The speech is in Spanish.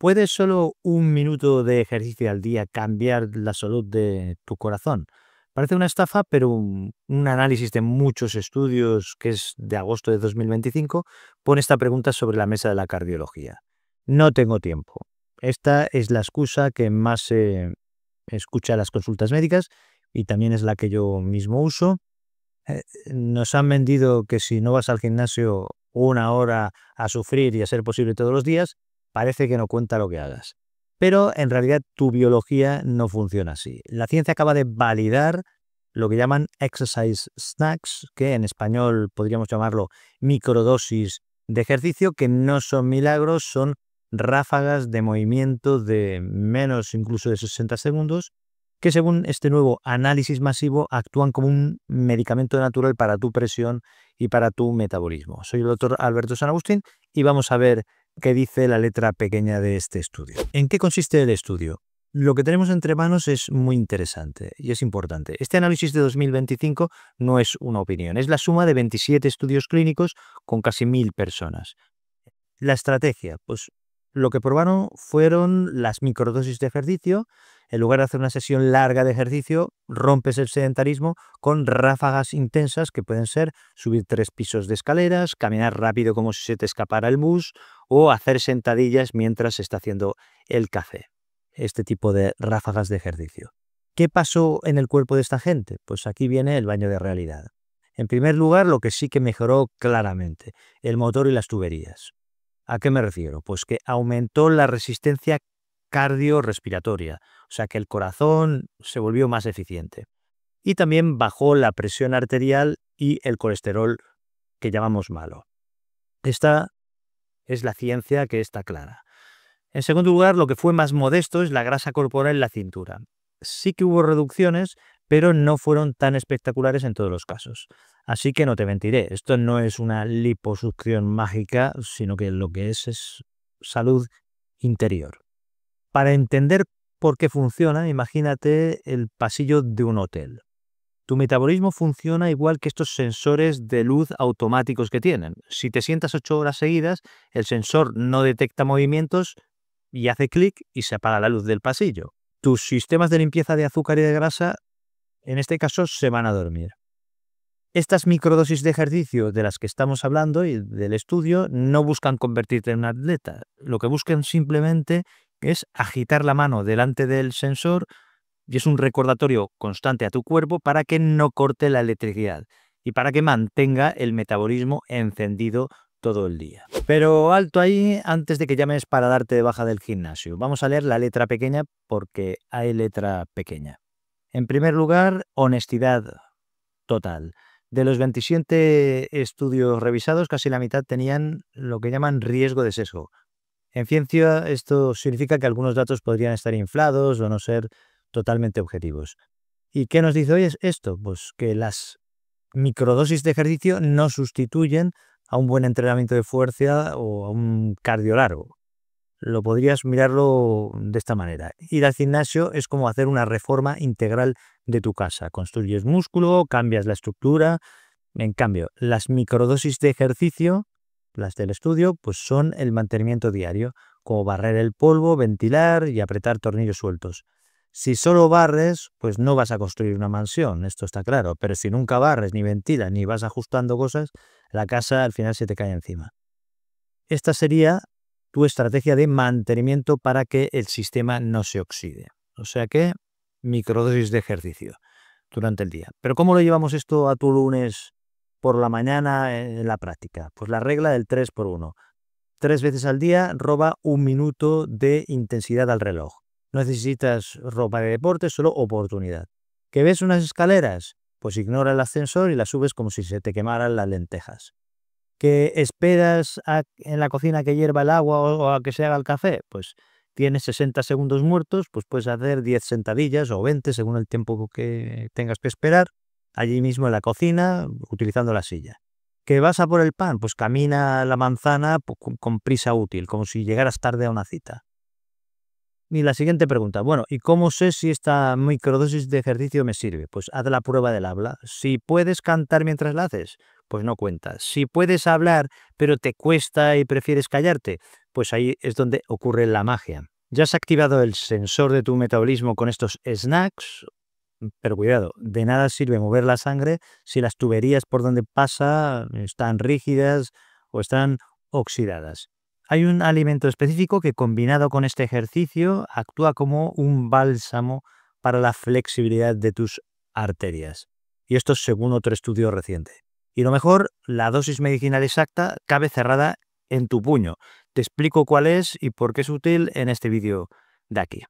¿Puede solo un minuto de ejercicio al día cambiar la salud de tu corazón? Parece una estafa, pero un, análisis de muchos estudios, que es de agosto de 2025, pone esta pregunta sobre la mesa de la cardiología. No tengo tiempo. Esta es la excusa que más se escucha en las consultas médicas y también es la que yo mismo uso. Eh, nos han vendido que si no vas al gimnasio una hora a sufrir y a ser posible todos los días, parece que no cuenta lo que hagas. Pero en realidad tu biología no funciona así. La ciencia acaba de validar lo que llaman exercise snacks, que en español podríamos llamarlo microdosis de ejercicio, que no son milagros, son ráfagas de movimiento de menos incluso de 60 segundos, que según este nuevo análisis masivo actúan como un medicamento natural para tu presión y para tu metabolismo. Soy el doctor Alberto San Agustín y vamos a ver Qué dice la letra pequeña de este estudio. ¿En qué consiste el estudio? Lo que tenemos entre manos es muy interesante y es importante. Este análisis de 2025 no es una opinión, es la suma de 27 estudios clínicos con casi 1.000 personas. La estrategia, pues lo que probaron fueron las microdosis de ejercicio. En lugar de hacer una sesión larga de ejercicio, rompes el sedentarismo con ráfagas intensas que pueden ser subir tres pisos de escaleras, caminar rápido como si se te escapara el bus o hacer sentadillas mientras se está haciendo el café. Este tipo de ráfagas de ejercicio. ¿Qué pasó en el cuerpo de esta gente? Pues aquí viene el baño de realidad. En primer lugar, lo que sí que mejoró claramente, el motor y las tuberías. ¿A qué me refiero? Pues que aumentó la resistencia cardiorrespiratoria, o sea que el corazón se volvió más eficiente. Y también bajó la presión arterial y el colesterol que llamamos malo. Esta es la ciencia que está clara. En segundo lugar, lo que fue más modesto es la grasa corporal en la cintura. Sí que hubo reducciones, pero no fueron tan espectaculares en todos los casos. Así que no te mentiré, esto no es una liposucción mágica, sino que lo que es es salud interior. Para entender por qué funciona, imagínate el pasillo de un hotel. Tu metabolismo funciona igual que estos sensores de luz automáticos que tienen. Si te sientas ocho horas seguidas, el sensor no detecta movimientos y hace clic y se apaga la luz del pasillo. Tus sistemas de limpieza de azúcar y de grasa, en este caso, se van a dormir. Estas microdosis de ejercicio de las que estamos hablando y del estudio no buscan convertirte en un atleta. Lo que buscan simplemente es agitar la mano delante del sensor y es un recordatorio constante a tu cuerpo para que no corte la electricidad y para que mantenga el metabolismo encendido todo el día. Pero alto ahí antes de que llames para darte de baja del gimnasio. Vamos a leer la letra pequeña porque hay letra pequeña. En primer lugar, honestidad total. De los 27 estudios revisados, casi la mitad tenían lo que llaman riesgo de sesgo. En ciencia, esto significa que algunos datos podrían estar inflados o no ser totalmente objetivos. ¿Y qué nos dice hoy esto? Pues que las microdosis de ejercicio no sustituyen a un buen entrenamiento de fuerza o a un cardio largo. Lo podrías mirarlo de esta manera. Ir al gimnasio es como hacer una reforma integral de tu casa. Construyes músculo, cambias la estructura. En cambio, las microdosis de ejercicio, las del estudio, pues son el mantenimiento diario, como barrer el polvo, ventilar y apretar tornillos sueltos. Si solo barres, pues no vas a construir una mansión, esto está claro, pero si nunca barres, ni ventilas, ni vas ajustando cosas, la casa al final se te cae encima. Esta sería tu estrategia de mantenimiento para que el sistema no se oxide. O sea que microdosis de ejercicio durante el día. Pero ¿cómo lo llevamos esto a tu lunes por la mañana eh, en la práctica? Pues la regla del 3 por 1. Tres veces al día roba un minuto de intensidad al reloj. No necesitas ropa de deporte, solo oportunidad. ¿Que ves unas escaleras? Pues ignora el ascensor y las subes como si se te quemaran las lentejas. ¿Que esperas en la cocina que hierva el agua o, a que se haga el café? Pues tienes 60 segundos muertos, pues puedes hacer 10 sentadillas o 20 según el tiempo que tengas que esperar, allí mismo en la cocina, utilizando la silla. ¿Que vas a por el pan? Pues camina la manzana pues, con prisa útil, como si llegaras tarde a una cita. Y la siguiente pregunta, bueno, ¿y cómo sé si esta microdosis de ejercicio me sirve? Pues haz la prueba del habla. Si puedes cantar mientras la haces, pues no cuenta. Si puedes hablar, pero te cuesta y prefieres callarte, pues ahí es donde ocurre la magia. Ya has activado el sensor de tu metabolismo con estos snacks, pero cuidado, de nada sirve mover la sangre si las tuberías por donde pasa están rígidas o están oxidadas. Hay un alimento específico que combinado con este ejercicio actúa como un bálsamo para la flexibilidad de tus arterias. Y esto es según otro estudio reciente. Y lo mejor, la dosis medicinal exacta cabe cerrada en tu puño. Te explico cuál es y por qué es útil en este vídeo de aquí.